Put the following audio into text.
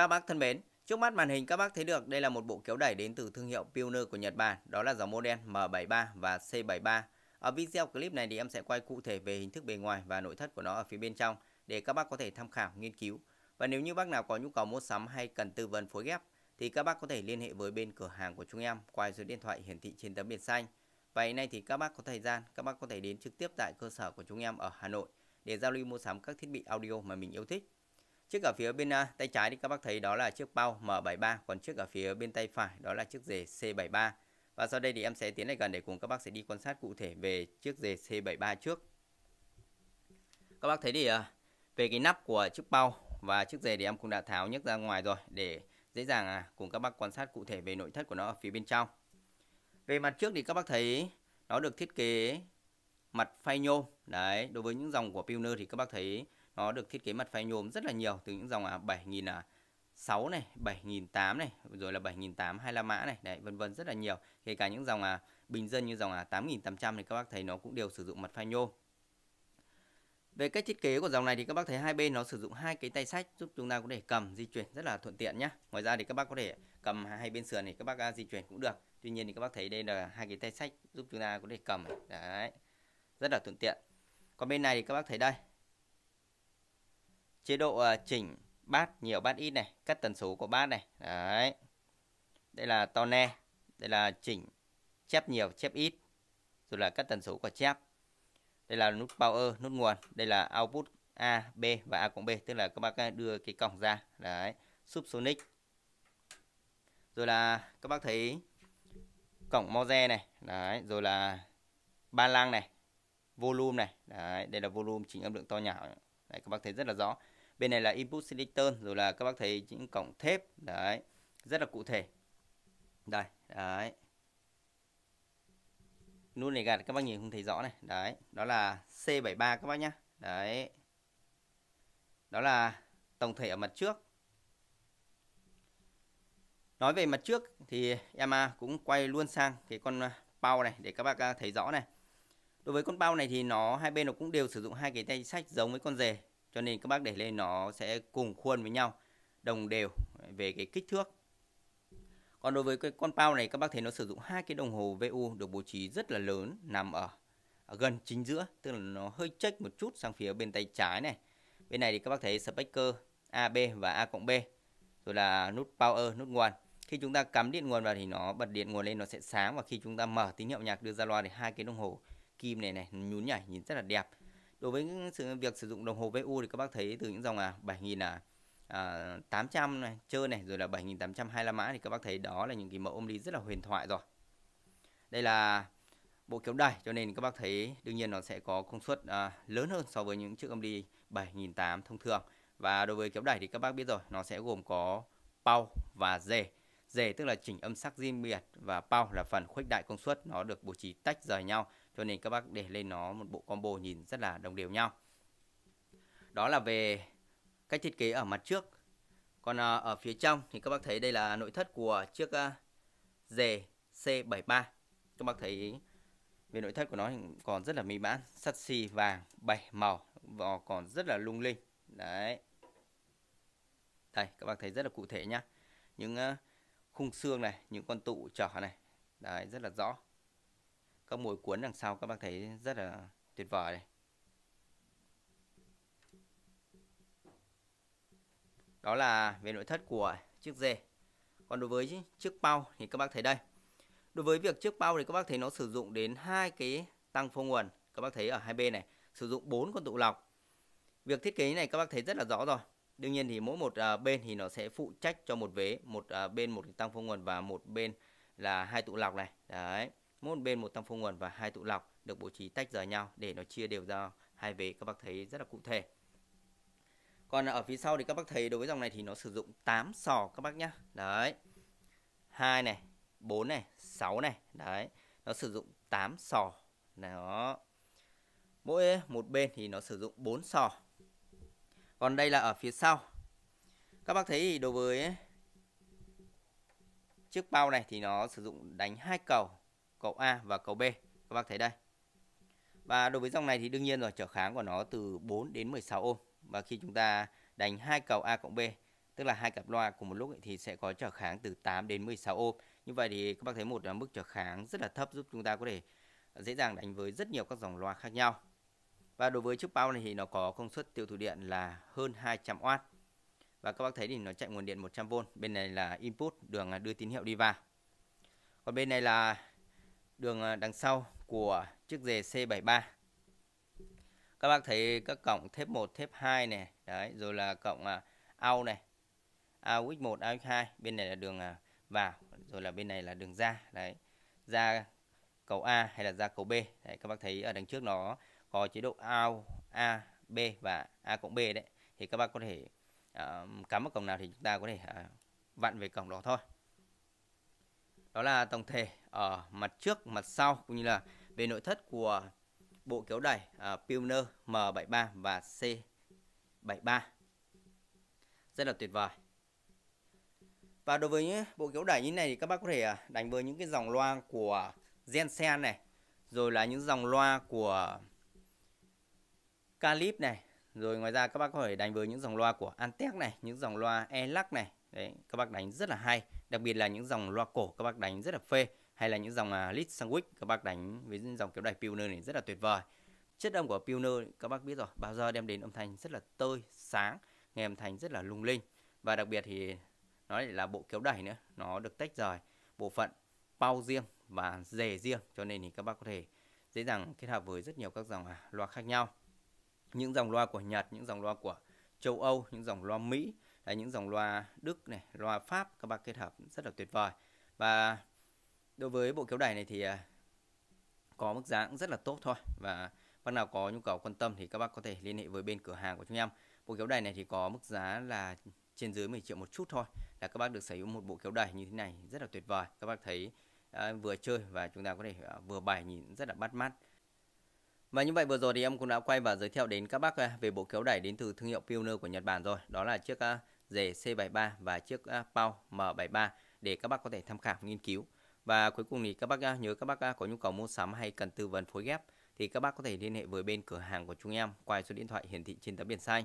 Các bác thân mến, trước mắt màn hình các bác thấy được đây là một bộ kéo đẩy đến từ thương hiệu Pioneer của Nhật Bản, đó là dòng model M73 và C73. Ở video clip này thì em sẽ quay cụ thể về hình thức bề ngoài và nội thất của nó ở phía bên trong để các bác có thể tham khảo, nghiên cứu. Và nếu như bác nào có nhu cầu mua sắm hay cần tư vấn phối ghép thì các bác có thể liên hệ với bên cửa hàng của chúng em qua số điện thoại hiển thị trên tấm biển xanh. Và hiện nay thì các bác có thời gian, các bác có thể đến trực tiếp tại cơ sở của chúng em ở Hà Nội để giao lưu mua sắm các thiết bị audio mà mình yêu thích. Chiếc ở phía bên à, tay trái thì các bác thấy đó là chiếc bao M73, còn chiếc ở phía bên tay phải đó là chiếc rề C73. Và sau đây thì em sẽ tiến lại gần để cùng các bác sẽ đi quan sát cụ thể về chiếc rề C73 trước. Các bác thấy thì à, về cái nắp của chiếc bao và chiếc rề thì em cũng đã tháo nhấc ra ngoài rồi để dễ dàng à, cùng các bác quan sát cụ thể về nội thất của nó ở phía bên trong. Về mặt trước thì các bác thấy nó được thiết kế mặt phay nhôm đấy đối với những dòng của Pioneer thì các bác thấy nó được thiết kế mặt phay nhôm rất là nhiều từ những dòng à 7000 à 6 này, 7008 này, rồi là 7008 25 mã này, đấy vân vân rất là nhiều. Kể cả những dòng à bình dân như dòng à 8800 thì các bác thấy nó cũng đều sử dụng mặt phay nhôm. Về cách thiết kế của dòng này thì các bác thấy hai bên nó sử dụng hai cái tay sách giúp chúng ta có thể cầm di chuyển rất là thuận tiện nhé. Ngoài ra thì các bác có thể cầm hai bên sườn thì các bác à, di chuyển cũng được. Tuy nhiên thì các bác thấy đây là hai cái tay sách giúp chúng ta có thể cầm. Đấy rất là thuận tiện còn bên này thì các bác thấy đây chế độ à, chỉnh bát nhiều bát ít này cắt tần số của bát này đấy đây là tone đây là chỉnh chép nhiều chép ít rồi là cắt tần số của chép đây là nút power nút nguồn đây là output A B và A cộng B tức là các bác à, đưa cái cổng ra đấy subsonic rồi là các bác thấy cổng moze này đấy rồi là ba lang này volume này đấy, đây là volume chỉnh âm lượng to nhỏ đấy, các bác thấy rất là rõ bên này là input selector rồi là các bác thấy những cổng thép đấy rất là cụ thể đây đấy nút này gạt các bác nhìn không thấy rõ này đấy đó là C73 các bác nhá đấy đó là tổng thể ở mặt trước nói về mặt trước thì em cũng quay luôn sang cái con bao à, này để các bác à, thấy rõ này Đối với con bao này thì nó hai bên nó cũng đều sử dụng hai cái tay sách giống với con rể cho nên các bác để lên nó sẽ cùng khuôn với nhau đồng đều về cái kích thước. Còn đối với cái con bao này các bác thấy nó sử dụng hai cái đồng hồ VU được bố trí rất là lớn nằm ở, ở gần chính giữa, tức là nó hơi chếch một chút sang phía bên tay trái này. Bên này thì các bác thấy speaker AB và A cộng B rồi là nút power, nút nguồn. Khi chúng ta cắm điện nguồn vào thì nó bật điện nguồn lên nó sẽ sáng và khi chúng ta mở tín hiệu nhạc đưa ra loa thì hai cái đồng hồ kim này này nhún nhảy nhìn rất là đẹp đối với sự việc sử dụng đồng hồ VU thì các bác thấy từ những dòng à 7000 là à, 800 à, này chơi này rồi là 7825 mã thì các bác thấy đó là những cái mẫu ôm đi rất là huyền thoại rồi đây là bộ kéo đài cho nên các bác thấy đương nhiên nó sẽ có công suất à, lớn hơn so với những chiếc âm đi 7008 thông thường và đối với kéo đài thì các bác biết rồi nó sẽ gồm có pau và dề dề tức là chỉnh âm sắc riêng biệt và pau là phần khuếch đại công suất nó được bố trí tách rời nhau cho nên các bác để lên nó một bộ combo nhìn rất là đồng đều nhau đó là về cách thiết kế ở mặt trước còn à, ở phía trong thì các bác thấy đây là nội thất của chiếc à, dề C73 các bác thấy về nội thất của nó còn rất là mỹ mãn sắt xì vàng bảy màu và còn rất là lung linh đấy đây các bác thấy rất là cụ thể nhá những à, khung xương này những con tụ trở này đấy rất là rõ các mũi cuốn đằng sau các bác thấy rất là tuyệt vời đây. đó là về nội thất của chiếc dê còn đối với chiếc bao thì các bác thấy đây đối với việc chiếc bao thì các bác thấy nó sử dụng đến hai cái tăng phô nguồn các bác thấy ở hai bên này sử dụng bốn con tụ lọc việc thiết kế này các bác thấy rất là rõ rồi đương nhiên thì mỗi một à, bên thì nó sẽ phụ trách cho một vế một à, bên một tăng phô nguồn và một bên là hai tụ lọc này đấy Mỗi bên một tam phong nguồn và hai tụ lọc được bố trí tách rời nhau để nó chia đều ra hai vế các bác thấy rất là cụ thể. Còn ở phía sau thì các bác thấy đối với dòng này thì nó sử dụng 8 sò các bác nhá. Đấy. 2 này, 4 này, 6 này, đấy. Nó sử dụng 8 sò. Đó. Mỗi một bên thì nó sử dụng 4 sò. Còn đây là ở phía sau. Các bác thấy thì đối với chiếc bao này thì nó sử dụng đánh hai cầu cầu A và cầu B. Các bác thấy đây. Và đối với dòng này thì đương nhiên rồi trở kháng của nó từ 4 đến 16 ôm. Và khi chúng ta đánh hai cầu A cộng B, tức là hai cặp loa cùng một lúc thì sẽ có trở kháng từ 8 đến 16 ôm. Như vậy thì các bác thấy một mức trở kháng rất là thấp giúp chúng ta có thể dễ dàng đánh với rất nhiều các dòng loa khác nhau. Và đối với chiếc bao này thì nó có công suất tiêu thụ điện là hơn 200W. Và các bác thấy thì nó chạy nguồn điện 100V, bên này là input đường đưa tín hiệu đi vào. Còn bên này là đường à, đằng sau của chiếc dề C73 các bác thấy các cổng thép 1 thép 2 này đấy rồi là cổng à, này ao x1 ao x2 bên này là đường à, vào rồi là bên này là đường ra đấy ra cầu A hay là ra cầu B đấy, các bác thấy ở đằng trước nó có chế độ ao A B và A cộng B đấy thì các bác có thể uh, cắm vào cổng nào thì chúng ta có thể uh, vặn về cổng đó thôi đó là tổng thể ở mặt trước mặt sau cũng như là về nội thất của bộ kéo đẩy uh, Pioneer M73 và C73 rất là tuyệt vời và đối với những bộ kéo đẩy như này thì các bác có thể à, đánh với những cái dòng loa của Jensen này rồi là những dòng loa của Calip này rồi ngoài ra các bác có thể đánh với những dòng loa của Antec này những dòng loa Elac này đấy các bác đánh rất là hay đặc biệt là những dòng loa cổ các bác đánh rất là phê hay là những dòng uh, à, lead sandwich các bác đánh với những dòng kiểu đài Pioneer này rất là tuyệt vời chất âm của Pioneer các bác biết rồi bao giờ đem đến âm thanh rất là tơi sáng nghe âm thanh rất là lung linh và đặc biệt thì nó lại là bộ kéo đẩy nữa nó được tách rời bộ phận bao riêng và dề riêng cho nên thì các bác có thể dễ dàng kết hợp với rất nhiều các dòng à, loa khác nhau những dòng loa của Nhật những dòng loa của châu Âu những dòng loa Mỹ là những dòng loa Đức này, loa Pháp các bác kết hợp rất là tuyệt vời. Và đối với bộ kéo đài này thì à, có mức giá cũng rất là tốt thôi và bác nào có nhu cầu quan tâm thì các bác có thể liên hệ với bên cửa hàng của chúng em. Bộ kéo đài này thì có mức giá là trên dưới 10 triệu một chút thôi là các bác được sở hữu một bộ kéo đài như thế này rất là tuyệt vời. Các bác thấy à, vừa chơi và chúng ta có thể à, vừa bài nhìn rất là bắt mắt. Và như vậy vừa rồi thì em cũng đã quay và giới thiệu đến các bác à, về bộ kéo đẩy đến từ thương hiệu Pioneer của Nhật Bản rồi. Đó là chiếc à, rề C73 và chiếc à, Pau M73 để các bác có thể tham khảo nghiên cứu. Và cuối cùng thì các bác nhớ các bác có nhu cầu mua sắm hay cần tư vấn phối ghép thì các bác có thể liên hệ với bên cửa hàng của chúng em qua số điện thoại hiển thị trên tấm biển xanh